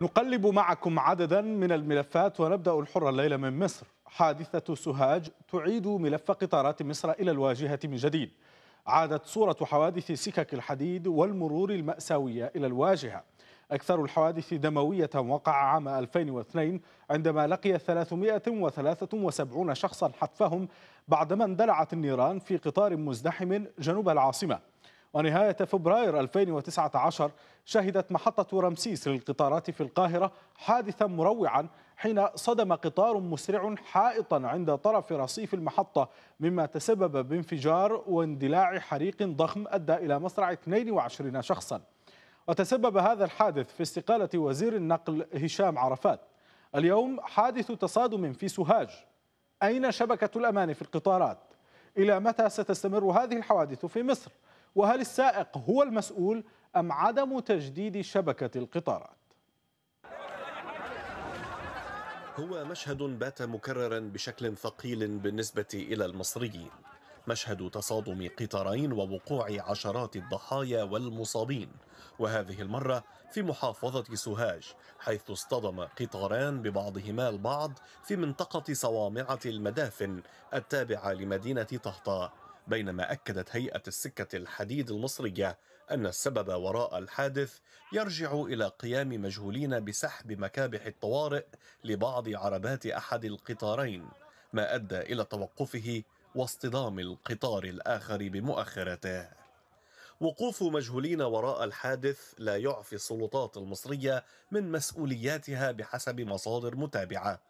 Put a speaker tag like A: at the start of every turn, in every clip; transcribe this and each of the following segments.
A: نقلب معكم عددا من الملفات ونبدأ الحرة الليلة من مصر حادثة سوهاج تعيد ملف قطارات مصر إلى الواجهة من جديد عادت صورة حوادث سكك الحديد والمرور المأساوية إلى الواجهة أكثر الحوادث دموية وقع عام 2002 عندما لقي 373 شخصا حتفهم بعدما اندلعت النيران في قطار مزدحم جنوب العاصمة ونهاية فبراير 2019 شهدت محطة رمسيس للقطارات في القاهرة حادثا مروعا حين صدم قطار مسرع حائطا عند طرف رصيف المحطة مما تسبب بانفجار واندلاع حريق ضخم أدى إلى مصرع 22 شخصا وتسبب هذا الحادث في استقالة وزير النقل هشام عرفات اليوم حادث تصادم في سوهاج أين شبكة الأمان في القطارات؟ إلى متى ستستمر هذه الحوادث في مصر؟ وهل السائق هو المسؤول أم عدم تجديد شبكة القطارات
B: هو مشهد بات مكررا بشكل ثقيل بالنسبة إلى المصريين مشهد تصادم قطارين ووقوع عشرات الضحايا والمصابين وهذه المرة في محافظة سوهاج حيث اصطدم قطاران ببعضهما البعض في منطقة صوامعة المدافن التابعة لمدينة طهطا بينما أكدت هيئة السكة الحديد المصرية أن السبب وراء الحادث يرجع إلى قيام مجهولين بسحب مكابح الطوارئ لبعض عربات أحد القطارين ما أدى إلى توقفه واصطدام القطار الآخر بمؤخرته وقوف مجهولين وراء الحادث لا يعفي السلطات المصرية من مسؤولياتها بحسب مصادر متابعة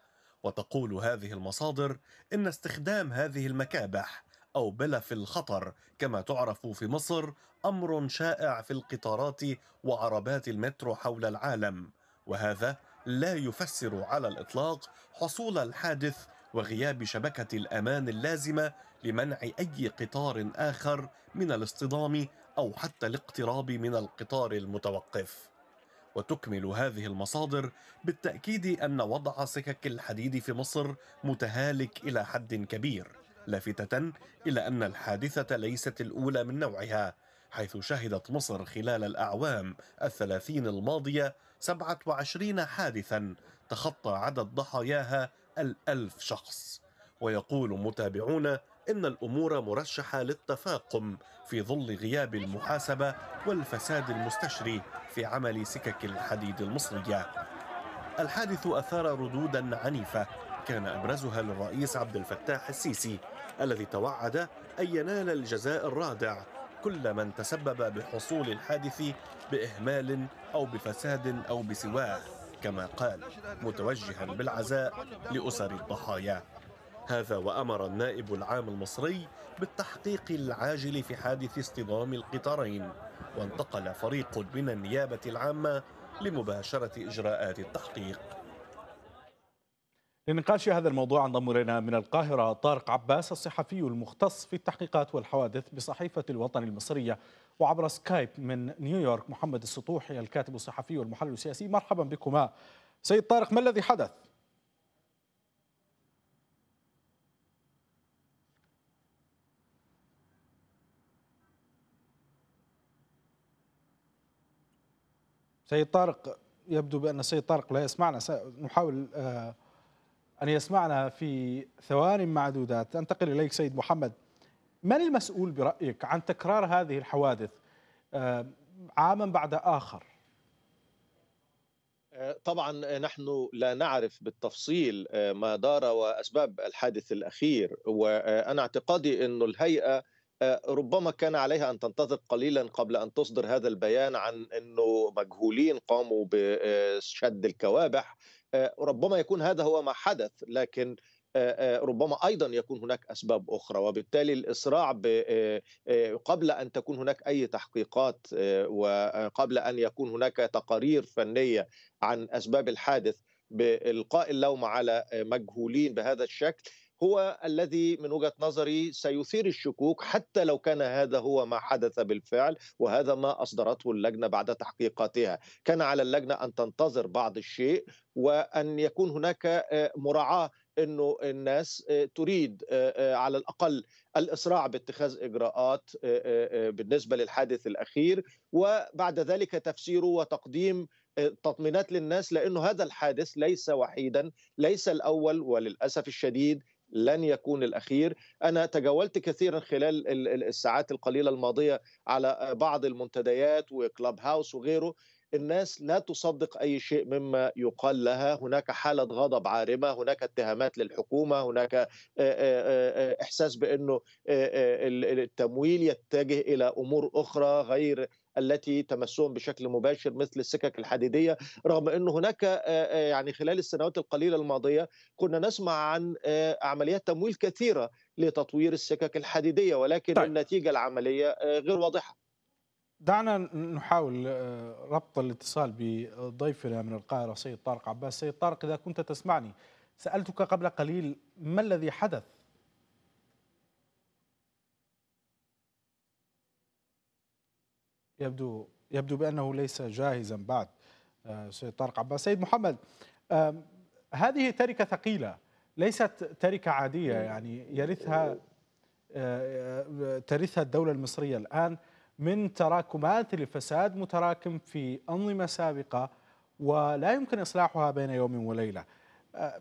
B: وتقول هذه المصادر إن استخدام هذه المكابح أو بلف الخطر كما تعرف في مصر أمر شائع في القطارات وعربات المترو حول العالم وهذا لا يفسر على الإطلاق حصول الحادث وغياب شبكة الأمان اللازمة لمنع أي قطار آخر من الاصطدام أو حتى الاقتراب من القطار المتوقف. وتكمل هذه المصادر بالتأكيد أن وضع سكك الحديد في مصر متهالك إلى حد كبير، لافتة إلى أن الحادثة ليست الأولى من نوعها حيث شهدت مصر خلال الأعوام الثلاثين الماضية 27 حادثا تخطى عدد ضحاياها الألف شخص ويقول متابعون إن الأمور مرشحة للتفاقم في ظل غياب المحاسبة والفساد المستشري في عمل سكك الحديد المصرية الحادث أثار ردودا عنيفة كان أبرزها للرئيس عبد الفتاح السيسي الذي توعد أن ينال الجزاء الرادع كل من تسبب بحصول الحادث بإهمال أو بفساد أو بسواه كما قال متوجها بالعزاء لأسر الضحايا هذا وأمر النائب العام المصري بالتحقيق العاجل في حادث اصطدام القطارين وانتقل فريق من النيابة العامة لمباشرة إجراءات
A: التحقيق لنقاش هذا الموضوع انضم الينا من القاهره طارق عباس الصحفي المختص في التحقيقات والحوادث بصحيفه الوطن المصريه وعبر سكايب من نيويورك محمد السطوحي الكاتب الصحفي والمحلل السياسي مرحبا بكما سيد طارق ما الذي حدث؟ سيد طارق يبدو بأن السيد طارق لا يسمعنا سنحاول آه، أن يسمعنا في ثوان معدودات أنتقل إليك سيد محمد من المسؤول برأيك عن تكرار هذه الحوادث آه، عاما بعد آخر
C: آه، طبعا نحن لا نعرف بالتفصيل آه، ما دار واسباب الحادث الاخير وانا اعتقادي انه الهيئه ربما كان عليها ان تنتظر قليلا قبل ان تصدر هذا البيان عن انه مجهولين قاموا بشد الكوابح آه، ربما يكون هذا هو ما حدث لكن آه، آه، ربما ايضا يكون هناك اسباب اخرى وبالتالي الاسراع قبل ان تكون هناك اي تحقيقات وقبل ان يكون هناك تقارير فنيه عن اسباب الحادث بالقاء اللوم على مجهولين بهذا الشكل هو الذي من وجهه نظري سيثير الشكوك حتى لو كان هذا هو ما حدث بالفعل وهذا ما اصدرته اللجنه بعد تحقيقاتها، كان على اللجنه ان تنتظر بعض الشيء وان يكون هناك آه، مراعاه انه الناس آه، تريد آه، على الاقل الاسراع باتخاذ اجراءات بالنسبه للحادث الاخير وبعد ذلك تفسيره وتقديم تطمينات للناس لانه هذا الحادث ليس وحيدا ليس الاول وللاسف الشديد لن يكون الاخير انا تجولت كثيرا خلال الساعات القليله الماضيه على بعض المنتديات وكلاب هاوس وغيره الناس لا تصدق اي شيء مما يقال لها هناك حاله غضب عارمه هناك اتهامات للحكومه هناك احساس بانه التمويل يتجه الى امور اخرى غير التي تمسهم بشكل مباشر مثل السكك الحديديه رغم ان هناك يعني خلال السنوات القليله الماضيه كنا نسمع عن عمليات تمويل كثيره لتطوير السكك الحديديه ولكن طيب. النتيجه العمليه غير واضحه
A: دعنا نحاول ربط الاتصال بضيفنا من القاهره سيد طارق عباس سيد طارق اذا كنت تسمعني سالتك قبل قليل ما الذي حدث يبدو يبدو بأنه ليس جاهزا بعد آه، سيد طارق عباس سيد محمد هذه تركة ثقيلة ليست تركة عادية يعني يرثها آه، آه، ترثها الدولة المصرية الآن من تراكمات الفساد متراكم في أنظمة سابقة ولا يمكن إصلاحها بين يوم وليلة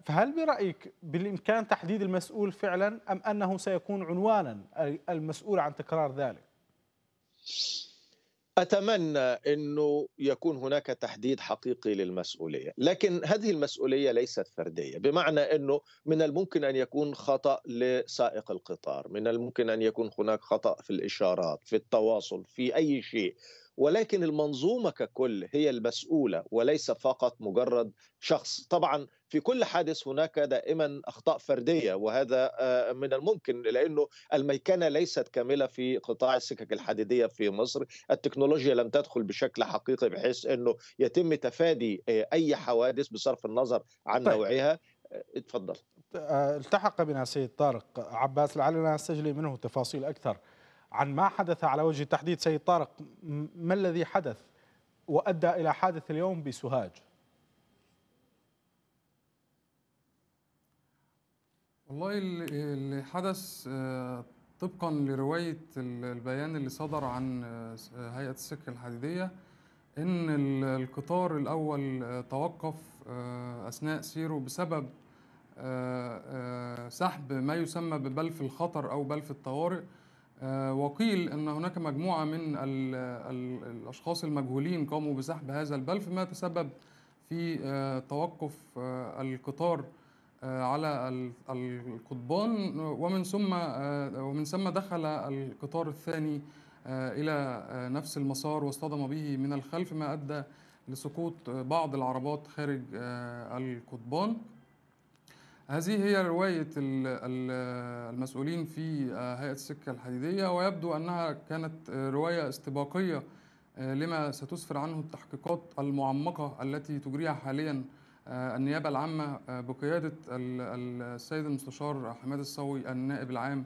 A: فهل برأيك بالإمكان تحديد المسؤول فعلا أم أنه سيكون عنوانا المسؤول عن تكرار ذلك؟
C: اتمنى انه يكون هناك تحديد حقيقي للمسؤوليه، لكن هذه المسؤوليه ليست فرديه، بمعنى انه من الممكن ان يكون خطا لسائق القطار، من الممكن ان يكون هناك خطا في الاشارات، في التواصل، في اي شيء، ولكن المنظومه ككل هي المسؤوله وليس فقط مجرد شخص، طبعا في كل حادث هناك دائما اخطاء فرديه وهذا آه، من الممكن لانه الميكنه ليست كامله في قطاع السكك الحديديه في مصر، التكنولوجيا لم تدخل بشكل حقيقي بحيث انه يتم تفادي آه، اي حوادث بصرف النظر عن طيب. نوعها آه، اتفضل
A: التحق بنا سيد طارق عباس لعلنا نستجلي منه تفاصيل اكثر عن ما حدث على وجه التحديد سيد طارق ما الذي حدث وادى الى حادث اليوم بسوهاج
D: والله اللي حدث آه، طبقا لرواية البيان اللي صدر عن آه، آه، هيئة السكة الحديدية إن القطار الأول توقف أثناء سيره بسبب سحب ما يسمى ببلف الخطر أو بلف الطوارئ وقيل أن هناك مجموعة من الأشخاص المجهولين قاموا بسحب هذا البلف ما تسبب في توقف القطار آه، على القضبان ومن ثم آه، ومن ثم دخل القطار الثاني آه، الى نفس المسار واصطدم به من الخلف ما ادى لسقوط بعض العربات خارج القضبان هذه هي رواية المسؤولين في هيئة السكة الحديدية ويبدو أنها كانت رواية استباقية لما ستسفر عنه التحقيقات المعمقة التي تجريها حاليا آه، النيابه العامه آه، بقياده السيد المستشار حماد الصوي النائب العام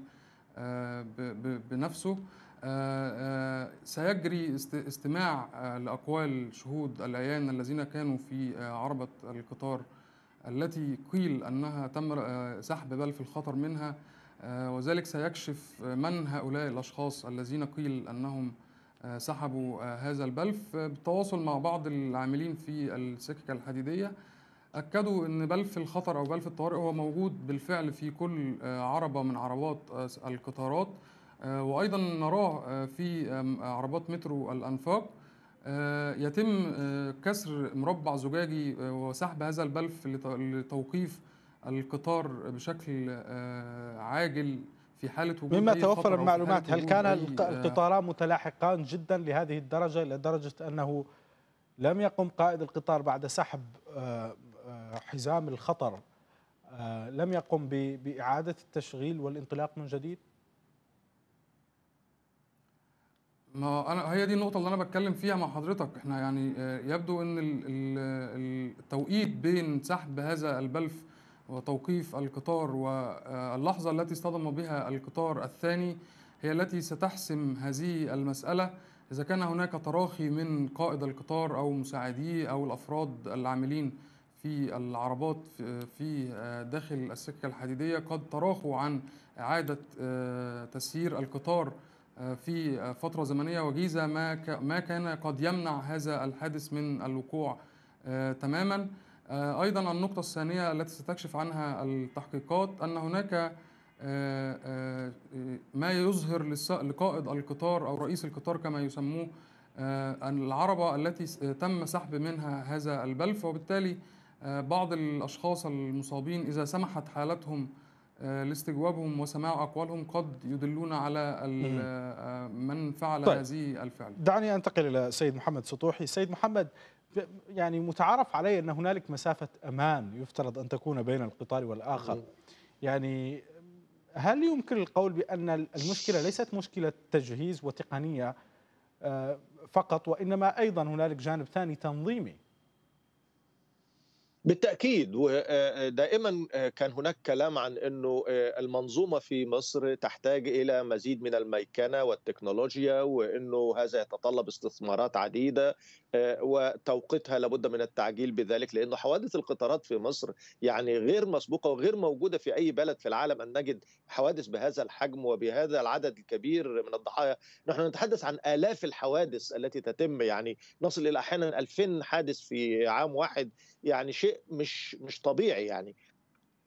D: آه، بنفسه سيجري استماع لاقوال شهود العيان الذين كانوا في عربه القطار التي قيل انها تم سحب بلف الخطر منها وذلك سيكشف من هؤلاء الاشخاص الذين قيل انهم سحبوا هذا البلف بالتواصل مع بعض العاملين في السكك الحديديه اكدوا ان بلف الخطر او بلف الطوارئ هو موجود بالفعل في كل آه، عربه من عربات آه، القطارات آه، وايضا نراه في عربات مترو الانفاق يتم كسر مربع زجاجي وسحب هذا البلف لتوقيف القطار بشكل عاجل في حالة وجود مما توفر المعلومات هل كان القطاران
A: متلاحقان جدا لهذه الدرجة لدرجة أنه لم يقم قائد القطار بعد سحب حزام الخطر آه، لم يقم بإعادة التشغيل والانطلاق من جديد؟
D: ما انا هي دي النقطه اللي انا بتكلم فيها مع حضرتك احنا يعني آه، يبدو ان التوقيت بين سحب هذا البلف وتوقيف القطار واللحظه آه، التي اصطدم بها القطار الثاني هي التي ستحسم هذه المساله اذا كان هناك تراخي من قائد القطار او مساعديه او الافراد العاملين في العربات في آه، داخل السكة الحديدية قد تراخوا عن إعادة آه، تسيير القطار آه، في فترة زمنية وجيزة ما كان قد يمنع هذا الحادث من الوقوع تماما أيضا النقطة الثانية التي ستكشف عنها التحقيقات أن هناك ما يظهر لقائد القطار أو رئيس القطار كما يسموه العربة التي تم سحب منها هذا البلف وبالتالي آه، بعض الأشخاص المصابين إذا سمحت حالتهم آه، لاستجوابهم وسماع أقوالهم قد يدلون على آه، من فعل طيب. هذه الفعل
A: دعني أنتقل إلى السيد محمد سطوحي سيد محمد يعني متعارف عليه أن هنالك مسافة أمان يفترض أن تكون بين القطار والآخر يعني هل يمكن القول بأن المشكلة ليست مشكلة تجهيز وتقنية فقط وإنما أيضا هنالك جانب ثاني تنظيمي
C: بالتاكيد ودائما كان هناك كلام عن انه المنظومه في مصر تحتاج الى مزيد من الميكنه والتكنولوجيا وانه هذا يتطلب استثمارات عديده آه، وتوقيتها لابد من التعجيل بذلك لأن حوادث القطارات في مصر يعني غير مسبوقة وغير موجودة في أي بلد في العالم أن نجد حوادث بهذا الحجم وبهذا العدد الكبير من الضحايا نحن نتحدث عن آلاف الحوادث التي تتم يعني نصل إلى أحيانا 2000 حادث في عام واحد يعني شيء مش مش طبيعي يعني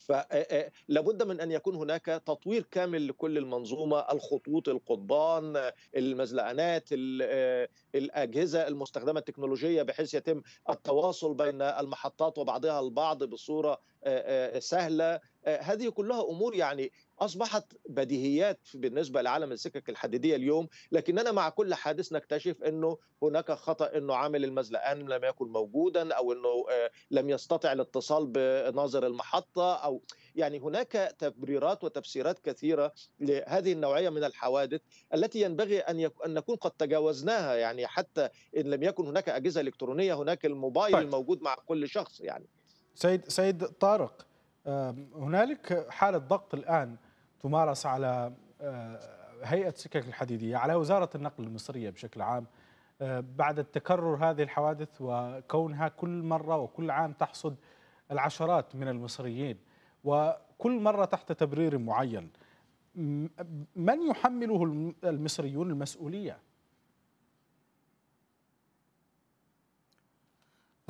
C: فلابد من ان يكون هناك تطوير كامل لكل المنظومه الخطوط القضبان المزلعنات الاجهزه المستخدمه التكنولوجيه بحيث يتم التواصل بين المحطات وبعضها البعض بصوره سهله هذه كلها امور يعني اصبحت بديهيات بالنسبه لعالم السكك الحديديه اليوم لكننا مع كل حادث نكتشف انه هناك خطا انه عامل المزلقان لم يكن موجودا او انه آه، لم يستطع الاتصال بناظر المحطه او يعني هناك تبريرات وتفسيرات كثيره لهذه النوعيه من الحوادث التي ينبغي ان ان نكون قد تجاوزناها يعني حتى ان لم يكن هناك اجهزه الكترونيه هناك الموبايل طيب. الموجود مع كل شخص يعني
A: سيد سيد طارق هنالك حاله ضغط الان تمارس على آه، هيئة السكك الحديدية على وزارة النقل المصرية بشكل عام آه، بعد تكرر هذه الحوادث وكونها كل مرة وكل عام تحصد العشرات من المصريين وكل مرة تحت تبرير معين من يحمله المصريون المسؤولية؟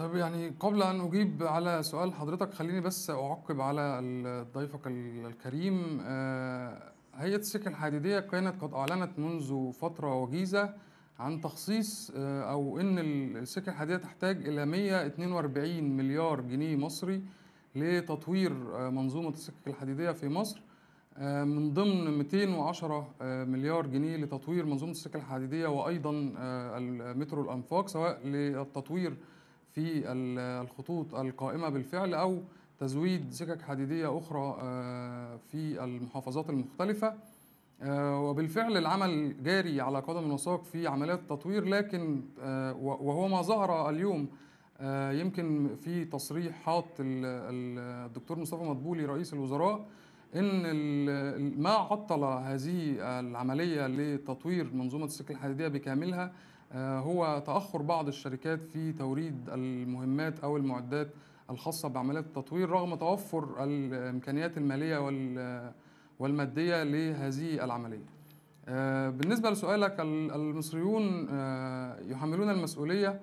D: طب يعني قبل أن أجيب على سؤال حضرتك خليني بس أعقب على ضيفك الكريم آه، هيئة السكة الحديدية كانت قد أعلنت منذ فترة وجيزة عن تخصيص آه، أو إن السكة الحديدية تحتاج إلى 142 مليار جنيه مصري لتطوير آه، منظومة السكة الحديدية في مصر من ضمن 210 مليار جنيه لتطوير منظومة السكة الحديدية وأيضا المترو الأنفاق سواء للتطوير في الخطوط القائمة بالفعل أو تزويد سكك حديدية أخرى آه، في المحافظات المختلفة آه، وبالفعل العمل جاري على قدم وساق في عمليات التطوير لكن آه، وهو ما ظهر اليوم يمكن في تصريحات الدكتور مصطفى مدبولي رئيس الوزراء ان ما عطل هذه العمليه لتطوير منظومه السكه الحديديه بكاملها آه، هو تأخر بعض الشركات في توريد المهمات أو المعدات الخاصة بعمليات التطوير رغم توفر الإمكانيات المالية والمادية لهذه العملية آه، بالنسبة لسؤالك المصريون آه، يحملون المسؤولية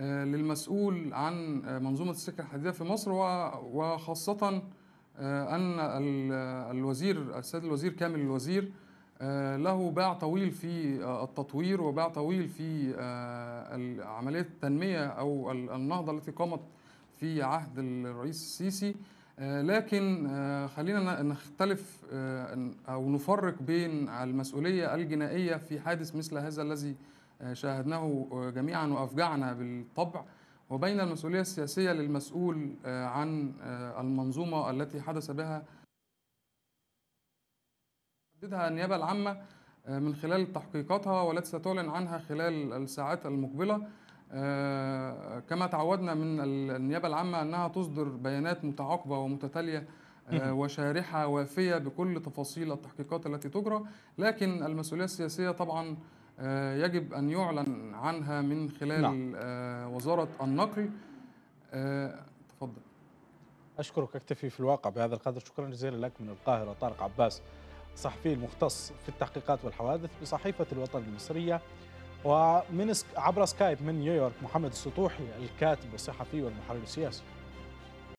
D: للمسؤول عن منظومة السكة الحديدية في مصر وخاصة أن الوزير السيد الوزير كامل الوزير آه، له باع طويل في آه، التطوير وباع طويل في آه، عملية التنمية أو النهضة التي قامت في عهد الرئيس السيسي لكن خلينا نختلف أو نفرق بين المسؤولية الجنائية في حادث مثل هذا الذي شاهدناه جميعا وأفجعنا بالطبع وبين المسؤولية السياسية للمسؤول عن المنظومة التي حدث بها تحددها النيابة العامة آه، من خلال تحقيقاتها والتي ستعلن عنها خلال الساعات المقبلة آه، كما تعودنا من النيابة العامة أنها تصدر بيانات متعاقبة ومتتالية آه، وشارحة وافية بكل تفاصيل التحقيقات التي تجرى لكن المسؤولية السياسية طبعا يجب أن يعلن عنها من خلال نعم. وزارة النقل تفضل
A: أشكرك أكتفي في الواقع بهذا القدر شكرا جزيلا لك من القاهرة طارق عباس الصحفي المختص في التحقيقات والحوادث بصحيفة الوطن المصرية ومن عبر سكايب من نيويورك محمد السطوحي الكاتب الصحفي والمحرر السياسي